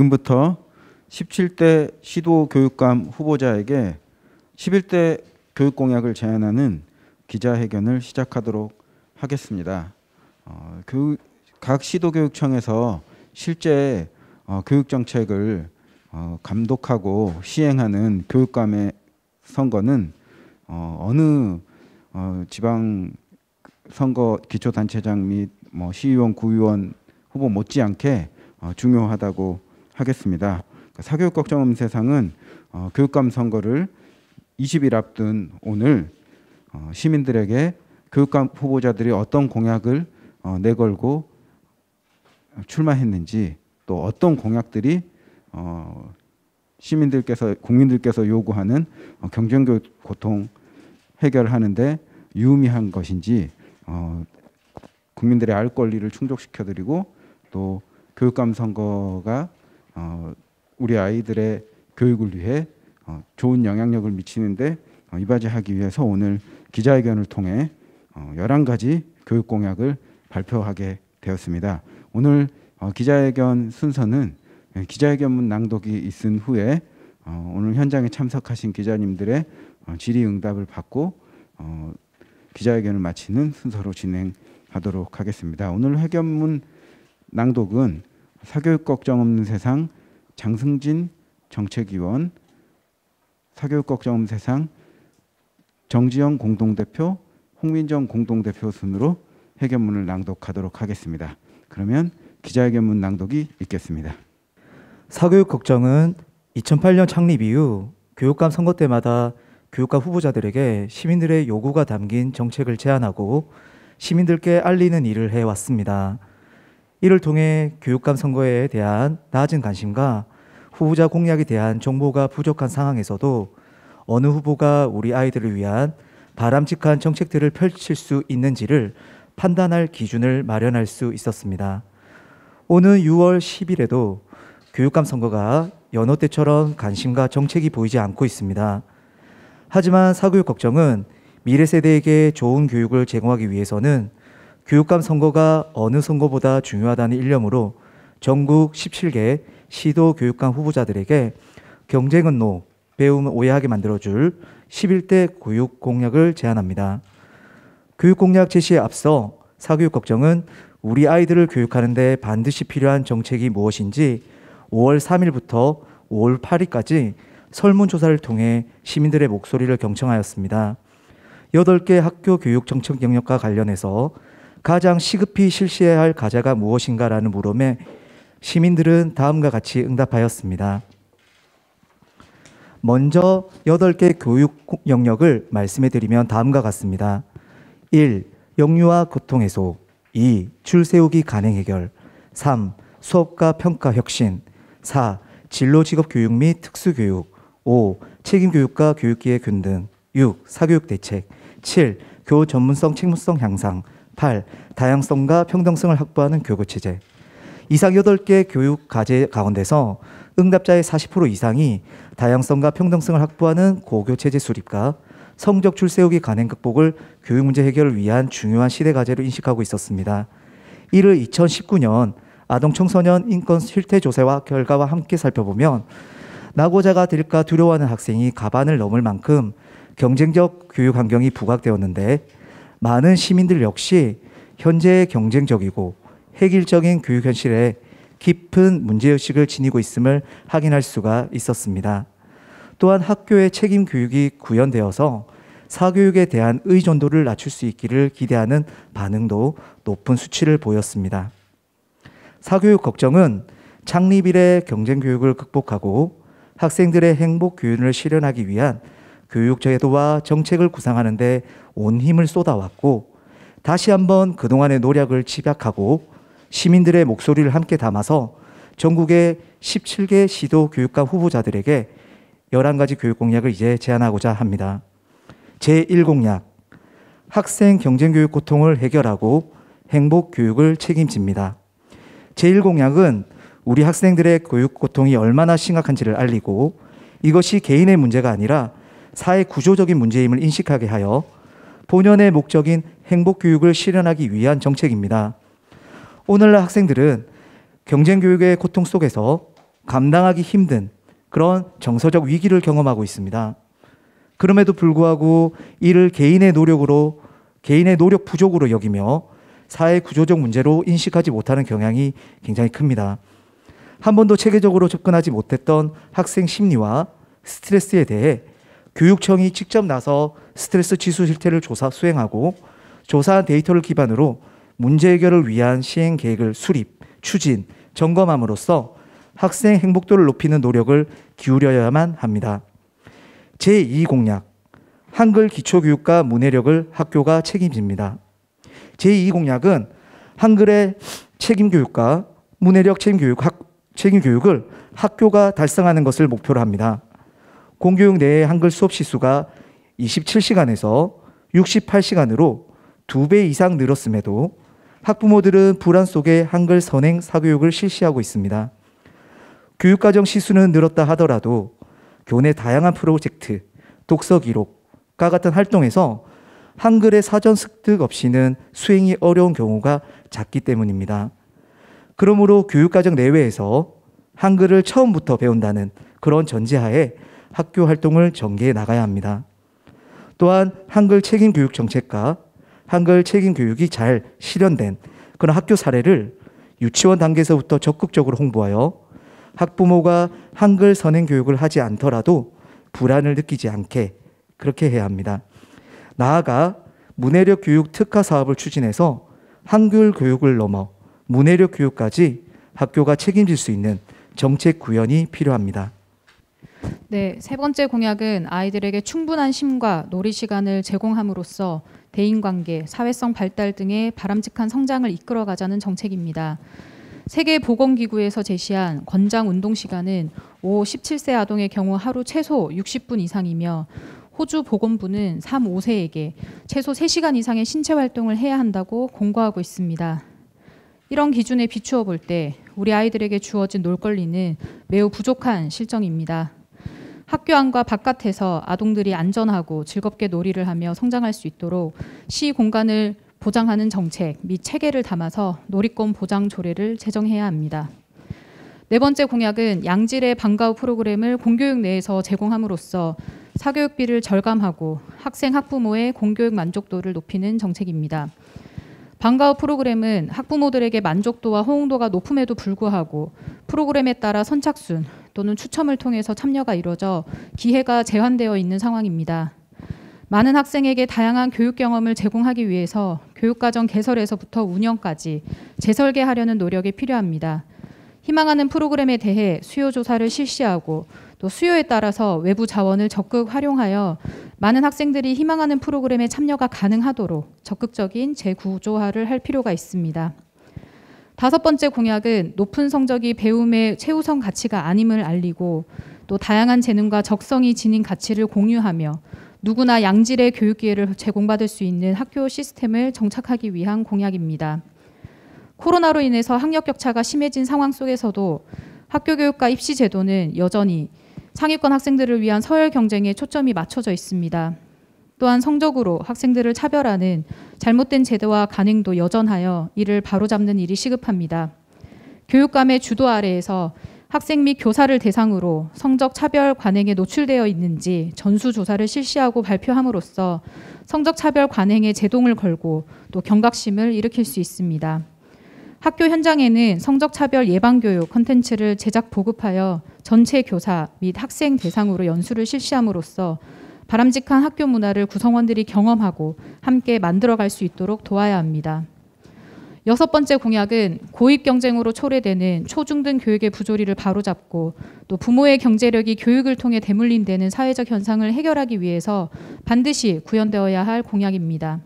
지금부터 17대 시도 교육감 후보자에게 11대 교육 공약을 제안하는 기자회견을 시작하도록 하겠습니다. 어, 교육, 그 각 시도교육청에서 실제 어, 교육정책을 어, 감독하고 시행하는 교육감의 선거는 어, 느 어, 지방 선거 기초단체장 및뭐 시의원, 구의원 후보 못지않게 어, 중요하다고 하겠습니다. 그러니까 사교육 걱정 세상은 어, 교육감 선거를 20일 앞둔 오늘 어, 시민들에게 교육감 후보자들이 어떤 공약을 어, 내걸고 출마했는지 또 어떤 공약들이 어, 시민들께서 국민들께서 요구하는 어, 경쟁교육 고통 해결하는데 유미한 것인지 어, 국민들의 알 권리를 충족시켜드리고 또 교육감 선거가 어, 우리 아이들의 교육을 위해 어, 좋은 영향력을 미치는데 어, 이바지하기 위해서 오늘 기자회견을 통해 어, 11가지 교육 공약을 발표하게 되었습니다. 오늘 어, 기자회견 순서는 예, 기자회견문 낭독이 있은 후에 어, 오늘 현장에 참석하신 기자님들의 어, 질의응답을 받고 어, 기자회견을 마치는 순서로 진행하도록 하겠습니다. 오늘 회견문 낭독은 사교육 걱정 없는 세상 장승진 정책위원 사교육 걱정 없는 세상 정지영 공동대표 홍민정 공동대표 순으로 회견문을 낭독하도록 하겠습니다. 그러면 기자회견문 낭독이 있겠습니다. 사교육 걱정은 2008년 창립 이후 교육감 선거 때마다 교육감 후보자들에게 시민들의 요구가 담긴 정책을 제안하고 시민들께 알리는 일을 해왔습니다. 이를 통해 교육감 선거에 대한 낮은 관심과 후보자 공약에 대한 정보가 부족한 상황에서도 어느 후보가 우리 아이들을 위한 바람직한 정책들을 펼칠 수 있는지를 판단할 기준을 마련할 수 있었습니다. 오는 6월 10일에도 교육감 선거가 연어 때처럼 관심과 정책이 보이지 않고 있습니다. 하지만 사교육 걱정은 미래 세대에게 좋은 교육을 제공하기 위해서는 교육감 선거가 어느 선거보다 중요하다는 일념으로 전국 17개 시도 교육감 후보자들에게 경쟁은 노, 배움은 오해하게 만들어줄 11대 교육 공약을 제안합니다. 교육 공약 제시에 앞서 사교육 걱정은 우리 아이들을 교육하는데 반드시 필요한 정책이 무엇인지 5월 3일부터 5월 8일까지 설문조사를 통해 시민들의 목소리를 경청하였습니다. 8개 학교 교육 정책 영역과 관련해서 가장 시급히 실시해야 할 과제가 무엇인가라는 물음에 시민들은 다음과 같이 응답하였습니다. 먼저 8개 교육 영역을 말씀해 드리면 다음과 같습니다. 1. 영유아 고통 해소 2. 줄 세우기 가능 해결 3. 수업과 평가 혁신 4. 진로 직업 교육 및 특수교육 5. 책임 교육과 교육기의 균등 6. 사교육 대책 7. 교 전문성 책무성 향상 8. 다양성과 평등성을 확보하는 교구 체제. 이상 8개 교육 과제 가운데서 응답자의 40% 이상이 다양성과 평등성을 확보하는 고교 체제 수립과 성적 출세우기 간행 극복을 교육 문제 해결을 위한 중요한 시대 과제로 인식하고 있었습니다. 이를 2019년 아동 청소년 인권 실태 조사와 결과와 함께 살펴보면 낙오자가 될까 두려워하는 학생이 가반을 넘을 만큼 경쟁적 교육 환경이 부각되었는데 많은 시민들 역시 현재의 경쟁적이고 획일적인 교육 현실에 깊은 문제의식을 지니고 있음을 확인할 수가 있었습니다. 또한 학교의 책임 교육이 구현되어서 사교육에 대한 의존도를 낮출 수 있기를 기대하는 반응도 높은 수치를 보였습니다. 사교육 걱정은 창립 일의 경쟁 교육을 극복하고 학생들의 행복 교육을 실현하기 위한 교육 제도와 정책을 구상하는데 온 힘을 쏟아왔고 다시 한번 그동안의 노력을 집약하고 시민들의 목소리를 함께 담아서 전국의 17개 시도 교육감 후보자들에게 11가지 교육 공약을 이제 제안하고자 합니다. 제1공약 학생 경쟁 교육 고통을 해결하고 행복 교육을 책임집니다. 제1공약은 우리 학생들의 교육 고통이 얼마나 심각한지를 알리고 이것이 개인의 문제가 아니라 사회 구조적인 문제임을 인식하게 하여 본연의 목적인 행복 교육을 실현하기 위한 정책입니다. 오늘날 학생들은 경쟁 교육의 고통 속에서 감당하기 힘든 그런 정서적 위기를 경험하고 있습니다. 그럼에도 불구하고 이를 개인의 노력으로 개인의 노력 부족으로 여기며 사회 구조적 문제로 인식하지 못하는 경향이 굉장히 큽니다. 한 번도 체계적으로 접근하지 못했던 학생 심리와 스트레스에 대해 교육청이 직접 나서 스트레스 지수 실태를 조사 수행하고 조사 한 데이터를 기반으로 문제 해결을 위한 시행 계획을 수립, 추진, 점검함으로써 학생 행복도를 높이는 노력을 기울여야만 합니다. 제2 공약 한글 기초교육과 문해력을 학교가 책임집니다. 제2 공약은 한글의 책임교육과 문해력 책임교육, 책임교육을 학교가 달성하는 것을 목표로 합니다. 공교육 내에 한글 수업 시수가 27시간에서 68시간으로 두 배 이상 늘었음에도 학부모들은 불안 속에 한글 선행 사교육을 실시하고 있습니다. 교육과정 시수는 늘었다 하더라도 교내 다양한 프로젝트, 독서 기록과 같은 활동에서 한글의 사전 습득 없이는 수행이 어려운 경우가 작기 때문입니다. 그러므로 교육과정 내외에서 한글을 처음부터 배운다는 그런 전제하에 학교 활동을 전개해 나가야 합니다. 또한 한글 책임 교육 정책과 한글 책임 교육이 잘 실현된 그런 학교 사례를 유치원 단계에서부터 적극적으로 홍보하여 학부모가 한글 선행 교육을 하지 않더라도 불안을 느끼지 않게 그렇게 해야 합니다. 나아가 문해력 교육 특화 사업을 추진해서 한글 교육을 넘어 문해력 교육까지 학교가 책임질 수 있는 정책 구현이 필요합니다. 네, 세 번째 공약은 아이들에게 충분한 쉼과 놀이 시간을 제공함으로써 대인관계, 사회성 발달 등의 바람직한 성장을 이끌어가자는 정책입니다. 세계보건기구에서 제시한 권장 운동 시간은 5, 17세 아동의 경우 하루 최소 60분 이상이며 호주 보건부는 3, 5세에게 최소 3시간 이상의 신체 활동을 해야 한다고 공고하고 있습니다. 이런 기준에 비추어 볼 때 우리 아이들에게 주어진 놀 권리는 매우 부족한 실정입니다. 학교 안과 바깥에서 아동들이 안전하고 즐겁게 놀이를 하며 성장할 수 있도록 시 공간을 보장하는 정책 및 체계를 담아서 놀이권 보장 조례를 제정해야 합니다. 네 번째 공약은 양질의 방과후 프로그램을 공교육 내에서 제공함으로써 사교육비를 절감하고 학생 학부모의 공교육 만족도를 높이는 정책입니다. 방과후 프로그램은 학부모들에게 만족도와 호응도가 높음에도 불구하고 프로그램에 따라 선착순, 또는 추첨을 통해서 참여가 이루어져 기회가 제한되어 있는 상황입니다. 많은 학생에게 다양한 교육 경험을 제공하기 위해서 교육과정 개설에서부터 운영까지 재설계하려는 노력이 필요합니다. 희망하는 프로그램에 대해 수요 조사를 실시하고 또 수요에 따라서 외부 자원을 적극 활용하여 많은 학생들이 희망하는 프로그램에 참여가 가능하도록 적극적인 재구조화를 할 필요가 있습니다. 다섯 번째 공약은 높은 성적이 배움의 최우선 가치가 아님을 알리고 또 다양한 재능과 적성이 지닌 가치를 공유하며 누구나 양질의 교육 기회를 제공받을 수 있는 학교 시스템을 정착하기 위한 공약입니다. 코로나로 인해서 학력 격차가 심해진 상황 속에서도 학교 교육과 입시 제도는 여전히 상위권 학생들을 위한 서열 경쟁에 초점이 맞춰져 있습니다. 또한 성적으로 학생들을 차별하는 잘못된 제도와 간행도 여전하여 이를 바로잡는 일이 시급합니다. 교육감의 주도 아래에서 학생 및 교사를 대상으로 성적 차별 관행에 노출되어 있는지 전수조사를 실시하고 발표함으로써 성적 차별 관행에 제동을 걸고 또 경각심을 일으킬 수 있습니다. 학교 현장에는 성적 차별 예방 교육 컨텐츠를 제작 보급하여 전체 교사 및 학생 대상으로 연수를 실시함으로써 바람직한 학교 문화를 구성원들이 경험하고 함께 만들어갈 수 있도록 도와야 합니다. 여섯 번째 공약은 고입 경쟁으로 초래되는 초중등 교육의 부조리를 바로잡고 또 부모의 경제력이 교육을 통해 대물림되는 사회적 현상을 해결하기 위해서 반드시 구현되어야 할 공약입니다.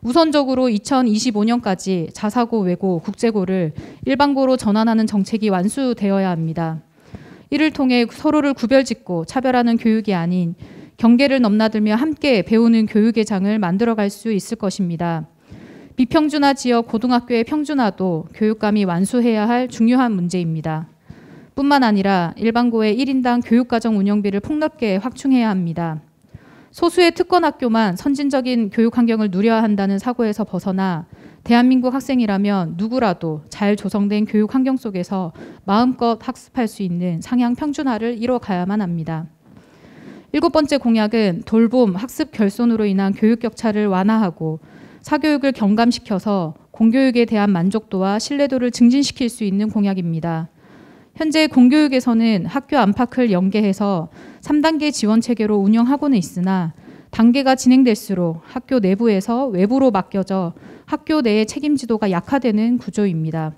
우선적으로 2025년까지 자사고 외고 국제고를 일반고로 전환하는 정책이 완수되어야 합니다. 이를 통해 서로를 구별짓고 차별하는 교육이 아닌 경계를 넘나들며 함께 배우는 교육의 장을 만들어갈 수 있을 것입니다. 비평준화 지역 고등학교의 평준화도 교육감이 완수해야 할 중요한 문제입니다. 뿐만 아니라 일반고의 1인당 교육과정 운영비를 폭넓게 확충해야 합니다. 소수의 특권학교만 선진적인 교육 환경을 누려야 한다는 사고에서 벗어나 대한민국 학생이라면 누구라도 잘 조성된 교육 환경 속에서 마음껏 학습할 수 있는 상향 평준화를 이뤄가야만 합니다. 일곱 번째 공약은 돌봄, 학습 결손으로 인한 교육 격차를 완화하고 사교육을 경감시켜서 공교육에 대한 만족도와 신뢰도를 증진시킬 수 있는 공약입니다. 현재 공교육에서는 학교 안팎을 연계해서 3단계 지원 체계로 운영하고는 있으나 단계가 진행될수록 학교 내부에서 외부로 맡겨져 학교 내의 책임 지도가 약화되는 구조입니다.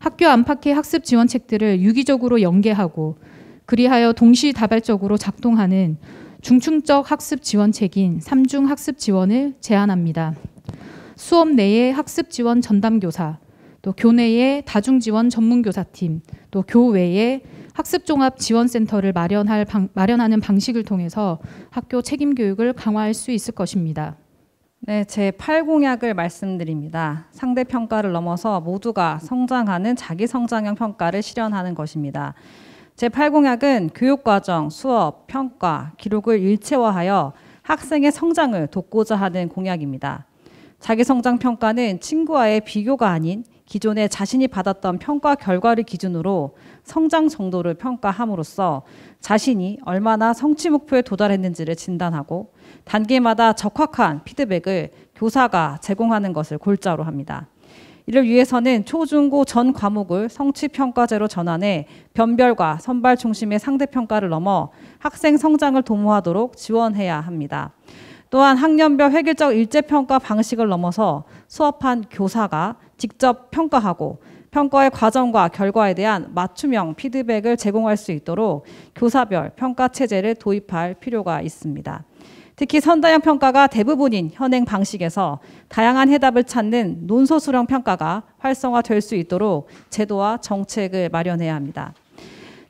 학교 안팎의 학습 지원책들을 유기적으로 연계하고 그리하여 동시다발적으로 작동하는 중층적 학습 지원책인 삼중 학습 지원을 제안합니다. 수업 내에 학습 지원 전담 교사, 또 교내의 다중 지원 전문 교사팀, 또 교외의 학습 종합 지원 센터를 마련할 방, 마련하는 방식을 통해서 학교 책임 교육을 강화할 수 있을 것입니다. 네, 제 8공약을 말씀드립니다. 상대 평가를 넘어서 모두가 성장하는 자기 성장형 평가를 실현하는 것입니다. 제8공약은 교육과정, 수업, 평가, 기록을 일체화하여 학생의 성장을 돕고자 하는 공약입니다. 자기성장 평가는 친구와의 비교가 아닌 기존에 자신이 받았던 평가 결과를 기준으로 성장 정도를 평가함으로써 자신이 얼마나 성취 목표에 도달했는지를 진단하고 단계마다 적확한 피드백을 교사가 제공하는 것을 골자로 합니다. 이를 위해서는 초중고 전 과목을 성취평가제로 전환해 변별과 선발 중심의 상대평가를 넘어 학생 성장을 도모하도록 지원해야 합니다. 또한 학년별 획일적 일제평가 방식을 넘어서 수업한 교사가 직접 평가하고 평가의 과정과 결과에 대한 맞춤형 피드백을 제공할 수 있도록 교사별 평가 체제를 도입할 필요가 있습니다. 특히 선다형 평가가 대부분인 현행 방식에서 다양한 해답을 찾는 논소 수령 평가가 활성화될 수 있도록 제도와 정책을 마련해야 합니다.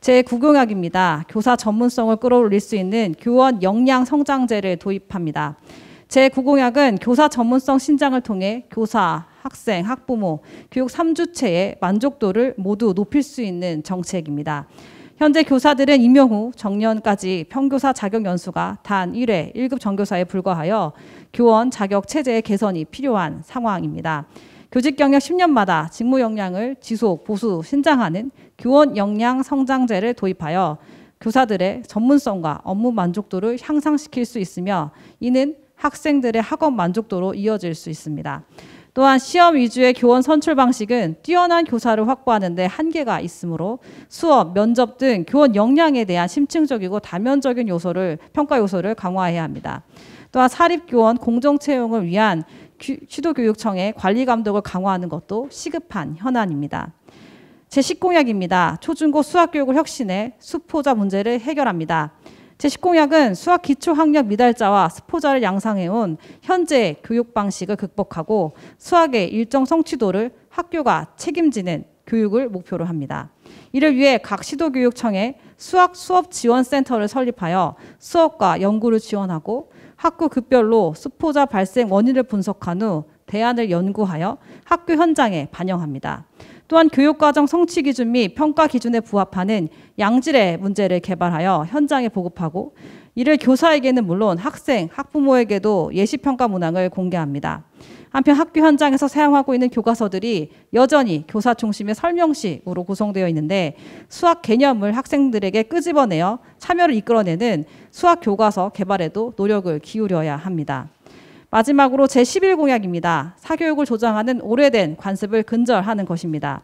제9교약입니다. 교사 전문성을 끌어올릴 수 있는 교원 역량 성장제를 도입합니다. 제9공약은 교사 전문성 신장을 통해 교사, 학생, 학부모, 교육 3주체의 만족도를 모두 높일 수 있는 정책입니다. 현재 교사들은 임용 후 정년까지 평교사 자격 연수가 단 1회 1급 정교사에 불과하여 교원 자격 체제 개선이 필요한 상황입니다. 교직 경력 10년마다 직무 역량을 지속, 보수, 신장하는 교원 역량 성장제를 도입하여 교사들의 전문성과 업무 만족도를 향상시킬 수 있으며 이는 학생들의 학업 만족도로 이어질 수 있습니다. 또한 시험 위주의 교원 선출 방식은 뛰어난 교사를 확보하는 데 한계가 있으므로 수업, 면접 등 교원 역량에 대한 심층적이고 다면적인 요소를 평가 요소를 강화해야 합니다. 또한 사립교원 공정 채용을 위한 시도교육청의 관리 감독을 강화하는 것도 시급한 현안입니다. 제10공약입니다. 초중고 수학교육을 혁신해 수포자 문제를 해결합니다. 제10공약은 수학 기초 학력 미달자와 스포자를 양상해온 현재 교육 방식을 극복하고 수학의 일정 성취도를 학교가 책임지는 교육을 목표로 합니다. 이를 위해 각 시도교육청에 수학 수업 지원 센터를 설립하여 수업과 연구를 지원하고 학교 급별로 수포자 발생 원인을 분석한 후 대안을 연구하여 학교 현장에 반영합니다. 또한 교육과정 성취 기준 및 평가 기준에 부합하는 양질의 문제를 개발하여 현장에 보급하고 이를 교사에게는 물론 학생, 학부모에게도 예시평가 문항을 공개합니다. 한편 학교 현장에서 사용하고 있는 교과서들이 여전히 교사 중심의 설명식으로 구성되어 있는데 수학 개념을 학생들에게 끄집어내어 참여를 이끌어내는 수학 교과서 개발에도 노력을 기울여야 합니다. 마지막으로 제11 공약입니다. 사교육을 조장하는 오래된 관습을 근절하는 것입니다.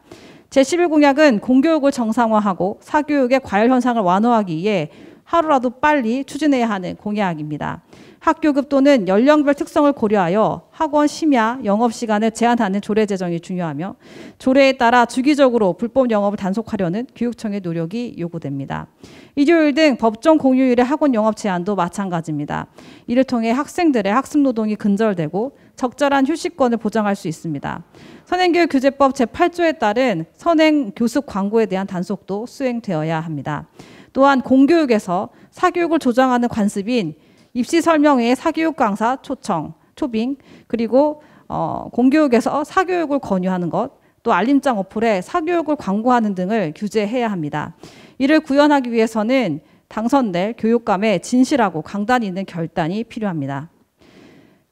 제11 공약은 공교육을 정상화하고 사교육의 과열 현상을 완화하기 위해 하루라도 빨리 추진해야 하는 공약입니다. 학교급 또는 연령별 특성을 고려하여 학원 심야 영업 시간을 제한하는 조례 제정이 중요하며 조례에 따라 주기적으로 불법 영업을 단속하려는 교육청의 노력이 요구됩니다. 일요일 등 법정 공휴일의 학원 영업 제한도 마찬가지입니다. 이를 통해 학생들의 학습 노동이 근절되고 적절한 휴식권을 보장할 수 있습니다. 선행교육 규제법 제8조에 따른 선행 교습 광고에 대한 단속도 수행되어야 합니다. 또한 공교육에서 사교육을 조장하는 관습인 입시 설명회 사교육 강사 초청, 초빙, 그리고 어, 공교육에서 사교육을 권유하는 것, 또 알림장 어플에 사교육을 광고하는 등을 규제해야 합니다. 이를 구현하기 위해서는 당선될 교육감의 진실하고 강단 있는 결단이 필요합니다.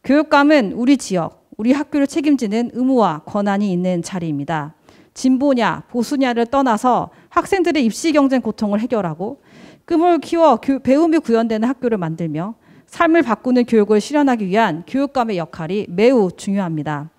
교육감은 우리 지역, 우리 학교를 책임지는 의무와 권한이 있는 자리입니다. 진보냐 보수냐를 떠나서 학생들의 입시 경쟁 고통을 해결하고 꿈을 키워 배움이 구현되는 학교를 만들며 삶을 바꾸는 교육을 실현하기 위한 교육감의 역할이 매우 중요합니다.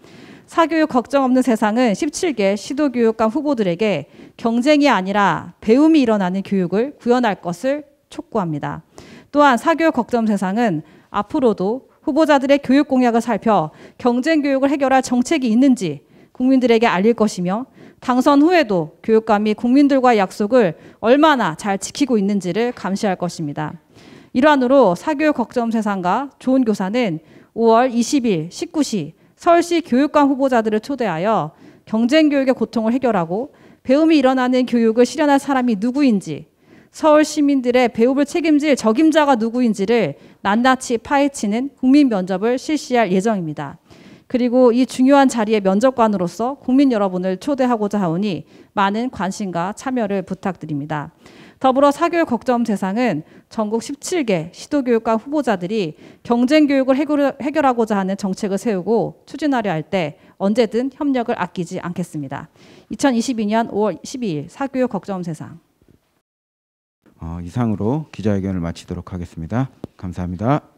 사교육 걱정 없는 세상은 17개 시도교육감 후보들에게 경쟁이 아니라 배움이 일어나는 교육을 구현할 것을 촉구합니다. 또한 사교육 걱정 세상은 앞으로도 후보자들의 교육 공약을 살펴 경쟁 교육을 해결할 정책이 있는지 국민들에게 알릴 것이며 당선 후에도 교육감이 국민들과 약속을 얼마나 잘 지키고 있는지를 감시할 것입니다. 일환으로 사교육 걱정 세상과 좋은 교사는 5월 20일 19시 서울시 교육감 후보자들을 초대하여 경쟁 교육의 고통을 해결하고 배움이 일어나는 교육을 실현할 사람이 누구인지 서울 시민들의 배움을 책임질 적임자가 누구인지를 낱낱이 파헤치는 국민 면접을 실시할 예정입니다. 그리고 이 중요한 자리의 면접관으로서 국민 여러분을 초대하고자 하오니 많은 관심과 참여를 부탁드립니다. 더불어 사교육 걱정 대상은 전국 17개 시도교육감 후보자들이 경쟁교육을 해결하고자 하는 정책을 세우고 추진하려 할 때 언제든 협력을 아끼지 않겠습니다. 2022년 5월 12일 사교육 걱정 대상 어, 이상으로 기자회견을 마치도록 하겠습니다. 감사합니다.